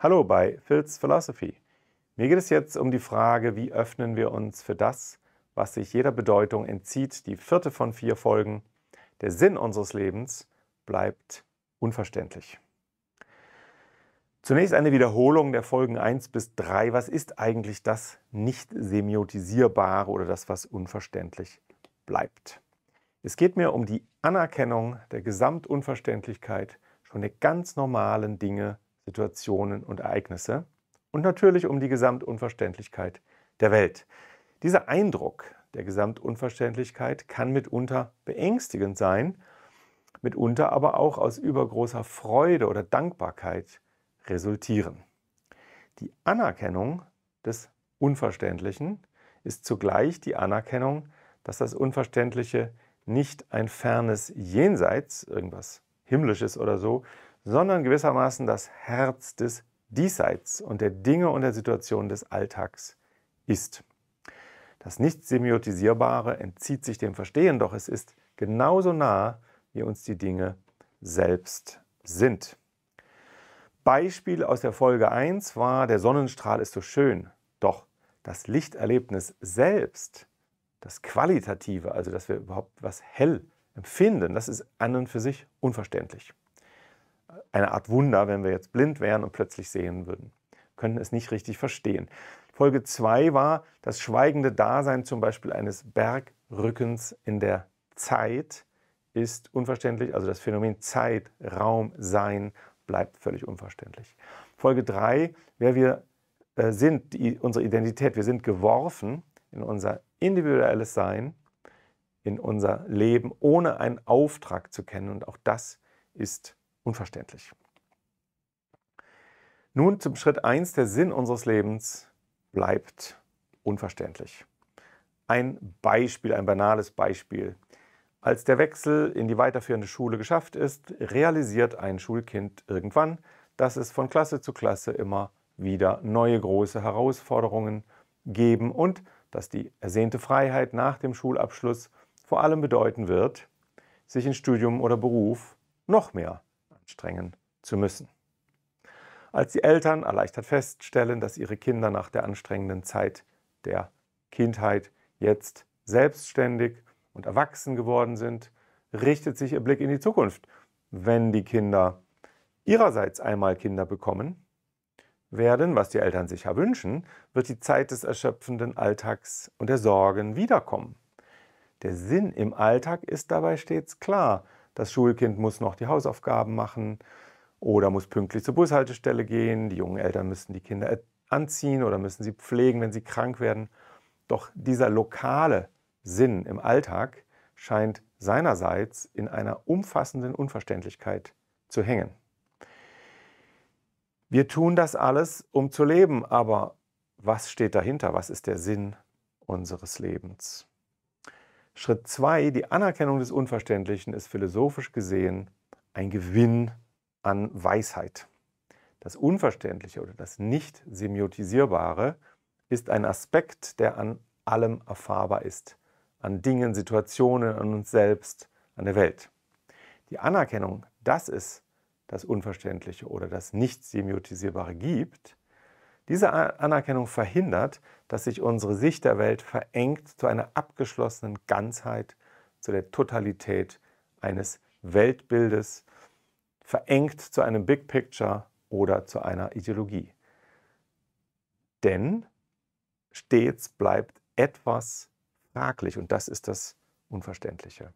Hallo bei Phil's Philosophy. Mir geht es jetzt um die Frage, wie öffnen wir uns für das, was sich jeder Bedeutung entzieht, die vierte von vier Folgen. Der Sinn unseres Lebens bleibt unverständlich. Zunächst eine Wiederholung der Folgen 1 bis 3. Was ist eigentlich das Nicht-Semiotisierbare oder das, was unverständlich bleibt? Es geht mir um die Anerkennung der Gesamtunverständlichkeit schon der ganz normalen Dinge Situationen und Ereignisse und natürlich um die Gesamtunverständlichkeit der Welt. Dieser Eindruck der Gesamtunverständlichkeit kann mitunter beängstigend sein, mitunter aber auch aus übergroßer Freude oder Dankbarkeit resultieren. Die Anerkennung des Unverständlichen ist zugleich die Anerkennung, dass das Unverständliche nicht ein fernes Jenseits, irgendwas Himmlisches oder so, sondern gewissermaßen das Herz des Diesseits und der Dinge und der Situation des Alltags ist. Das Nicht-Semiotisierbare entzieht sich dem Verstehen, doch es ist genauso nah, wie uns die Dinge selbst sind. Beispiel aus der Folge 1 war, der Sonnenstrahl ist so schön, doch das Lichterlebnis selbst, das Qualitative, also dass wir überhaupt was hell empfinden, das ist an und für sich unverständlich eine Art Wunder, wenn wir jetzt blind wären und plötzlich sehen würden. Wir könnten es nicht richtig verstehen. Folge 2 war das schweigende Dasein zum Beispiel eines Bergrückens in der Zeit ist unverständlich, also das Phänomen Zeit, Raum, Sein bleibt völlig unverständlich. Folge 3, wer wir äh, sind, die, unsere Identität, wir sind geworfen in unser individuelles Sein, in unser Leben, ohne einen Auftrag zu kennen und auch das ist unverständlich unverständlich. Nun zum Schritt 1, der Sinn unseres Lebens bleibt unverständlich. Ein Beispiel, ein banales Beispiel. Als der Wechsel in die weiterführende Schule geschafft ist, realisiert ein Schulkind irgendwann, dass es von Klasse zu Klasse immer wieder neue große Herausforderungen geben und dass die ersehnte Freiheit nach dem Schulabschluss vor allem bedeuten wird, sich in Studium oder Beruf noch mehr anstrengen zu müssen. Als die Eltern erleichtert feststellen, dass ihre Kinder nach der anstrengenden Zeit der Kindheit jetzt selbstständig und erwachsen geworden sind, richtet sich ihr Blick in die Zukunft. Wenn die Kinder ihrerseits einmal Kinder bekommen, werden, was die Eltern sich ja wünschen, wird die Zeit des erschöpfenden Alltags und der Sorgen wiederkommen. Der Sinn im Alltag ist dabei stets klar das Schulkind muss noch die Hausaufgaben machen oder muss pünktlich zur Bushaltestelle gehen, die jungen Eltern müssen die Kinder äh, anziehen oder müssen sie pflegen, wenn sie krank werden. Doch dieser lokale Sinn im Alltag scheint seinerseits in einer umfassenden Unverständlichkeit zu hängen. Wir tun das alles, um zu leben, aber was steht dahinter? Was ist der Sinn unseres Lebens? Schritt 2, die Anerkennung des Unverständlichen ist philosophisch gesehen ein Gewinn an Weisheit. Das Unverständliche oder das Nicht-Semiotisierbare ist ein Aspekt, der an allem erfahrbar ist, an Dingen, Situationen, an uns selbst, an der Welt. Die Anerkennung, dass es das Unverständliche oder das Nicht-Semiotisierbare gibt, diese Anerkennung verhindert, dass sich unsere Sicht der Welt verengt zu einer abgeschlossenen Ganzheit, zu der Totalität eines Weltbildes, verengt zu einem Big Picture oder zu einer Ideologie. Denn stets bleibt etwas fraglich und das ist das Unverständliche.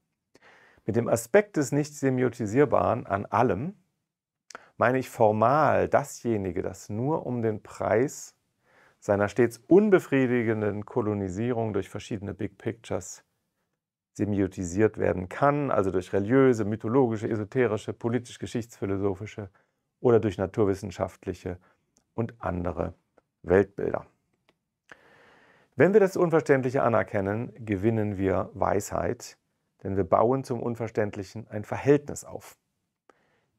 Mit dem Aspekt des nicht semiotisierbaren an allem meine ich formal dasjenige, das nur um den Preis seiner stets unbefriedigenden Kolonisierung durch verschiedene Big Pictures semiotisiert werden kann, also durch religiöse, mythologische, esoterische, politisch-geschichtsphilosophische oder durch naturwissenschaftliche und andere Weltbilder. Wenn wir das Unverständliche anerkennen, gewinnen wir Weisheit, denn wir bauen zum Unverständlichen ein Verhältnis auf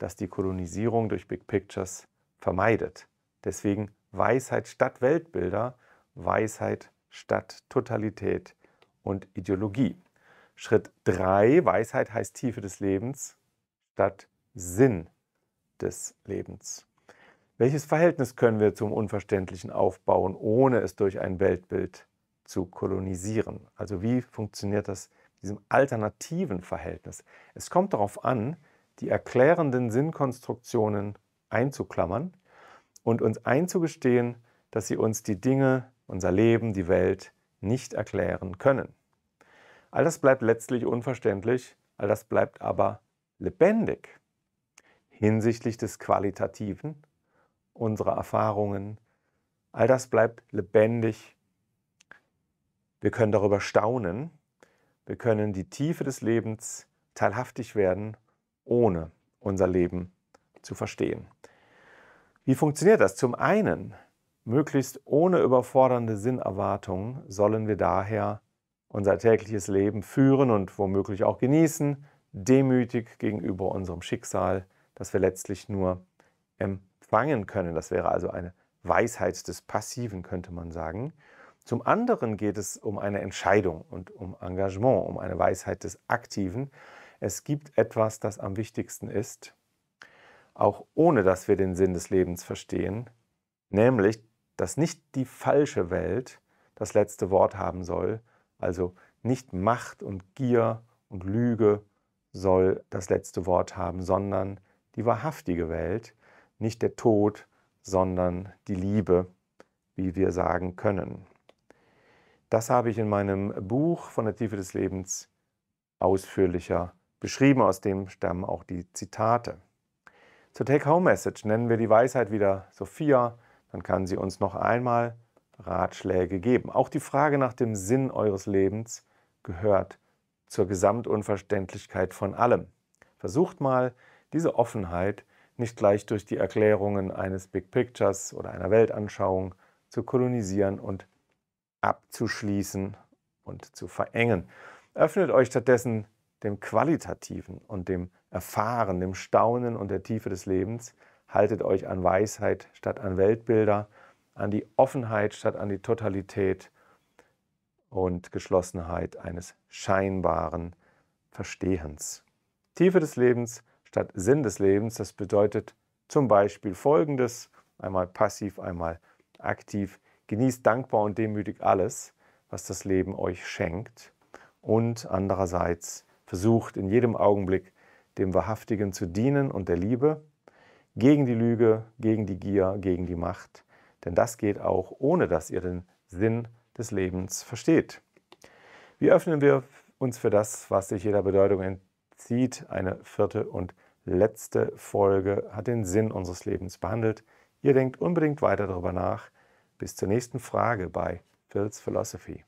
das die Kolonisierung durch Big Pictures vermeidet. Deswegen Weisheit statt Weltbilder, Weisheit statt Totalität und Ideologie. Schritt 3, Weisheit heißt Tiefe des Lebens statt Sinn des Lebens. Welches Verhältnis können wir zum Unverständlichen aufbauen, ohne es durch ein Weltbild zu kolonisieren? Also wie funktioniert das in diesem alternativen Verhältnis? Es kommt darauf an, die erklärenden Sinnkonstruktionen einzuklammern und uns einzugestehen, dass sie uns die Dinge, unser Leben, die Welt nicht erklären können. All das bleibt letztlich unverständlich, all das bleibt aber lebendig hinsichtlich des Qualitativen, unserer Erfahrungen. All das bleibt lebendig. Wir können darüber staunen, wir können die Tiefe des Lebens teilhaftig werden ohne unser Leben zu verstehen. Wie funktioniert das? Zum einen, möglichst ohne überfordernde Sinnerwartungen sollen wir daher unser tägliches Leben führen und womöglich auch genießen, demütig gegenüber unserem Schicksal, das wir letztlich nur empfangen können. Das wäre also eine Weisheit des Passiven, könnte man sagen. Zum anderen geht es um eine Entscheidung und um Engagement, um eine Weisheit des Aktiven, es gibt etwas, das am wichtigsten ist, auch ohne dass wir den Sinn des Lebens verstehen, nämlich, dass nicht die falsche Welt das letzte Wort haben soll, also nicht Macht und Gier und Lüge soll das letzte Wort haben, sondern die wahrhaftige Welt, nicht der Tod, sondern die Liebe, wie wir sagen können. Das habe ich in meinem Buch von der Tiefe des Lebens ausführlicher beschrieben, aus dem stammen auch die Zitate. Zur Take-Home-Message nennen wir die Weisheit wieder Sophia, dann kann sie uns noch einmal Ratschläge geben. Auch die Frage nach dem Sinn eures Lebens gehört zur Gesamtunverständlichkeit von allem. Versucht mal, diese Offenheit nicht gleich durch die Erklärungen eines Big Pictures oder einer Weltanschauung zu kolonisieren und abzuschließen und zu verengen. Öffnet euch stattdessen dem Qualitativen und dem Erfahren, dem Staunen und der Tiefe des Lebens. Haltet euch an Weisheit statt an Weltbilder, an die Offenheit statt an die Totalität und Geschlossenheit eines scheinbaren Verstehens. Tiefe des Lebens statt Sinn des Lebens, das bedeutet zum Beispiel Folgendes, einmal passiv, einmal aktiv. Genießt dankbar und demütig alles, was das Leben euch schenkt und andererseits versucht in jedem Augenblick dem Wahrhaftigen zu dienen und der Liebe, gegen die Lüge, gegen die Gier, gegen die Macht, denn das geht auch, ohne dass ihr den Sinn des Lebens versteht. Wie öffnen wir uns für das, was sich jeder Bedeutung entzieht? Eine vierte und letzte Folge hat den Sinn unseres Lebens behandelt. Ihr denkt unbedingt weiter darüber nach. Bis zur nächsten Frage bei Phil's Philosophy.